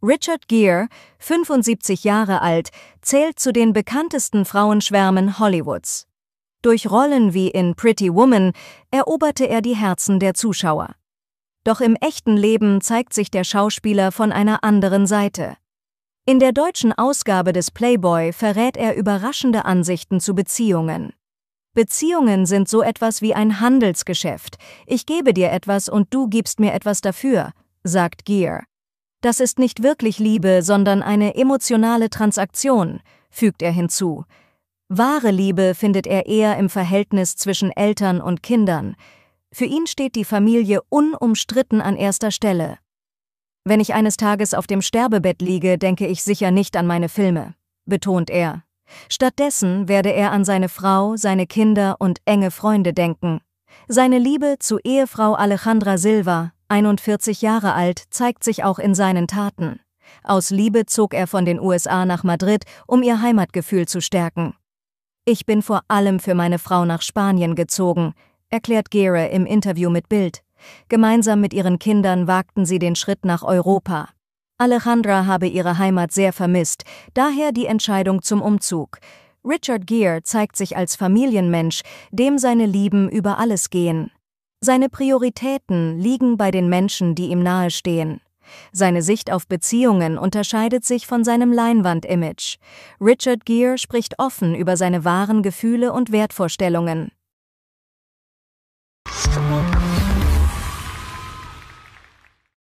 Richard Gere, 75 Jahre alt, zählt zu den bekanntesten Frauenschwärmen Hollywoods. Durch Rollen wie in Pretty Woman eroberte er die Herzen der Zuschauer. Doch im echten Leben zeigt sich der Schauspieler von einer anderen Seite. In der deutschen Ausgabe des Playboy verrät er überraschende Ansichten zu Beziehungen. Beziehungen sind so etwas wie ein Handelsgeschäft. Ich gebe dir etwas und du gibst mir etwas dafür, sagt Gere. Das ist nicht wirklich Liebe, sondern eine emotionale Transaktion, fügt er hinzu. Wahre Liebe findet er eher im Verhältnis zwischen Eltern und Kindern. Für ihn steht die Familie unumstritten an erster Stelle. Wenn ich eines Tages auf dem Sterbebett liege, denke ich sicher nicht an meine Filme, betont er. Stattdessen werde er an seine Frau, seine Kinder und enge Freunde denken. Seine Liebe zu Ehefrau Alejandra Silva, 41 Jahre alt, zeigt sich auch in seinen Taten. Aus Liebe zog er von den USA nach Madrid, um ihr Heimatgefühl zu stärken. Ich bin vor allem für meine Frau nach Spanien gezogen, erklärt Gere im Interview mit Bild. Gemeinsam mit ihren Kindern wagten sie den Schritt nach Europa. Alejandra habe ihre Heimat sehr vermisst, daher die Entscheidung zum Umzug. Richard Gere zeigt sich als Familienmensch, dem seine Lieben über alles gehen. Seine Prioritäten liegen bei den Menschen, die ihm nahestehen. Seine Sicht auf Beziehungen unterscheidet sich von seinem Leinwand-Image. Richard Gere spricht offen über seine wahren Gefühle und Wertvorstellungen.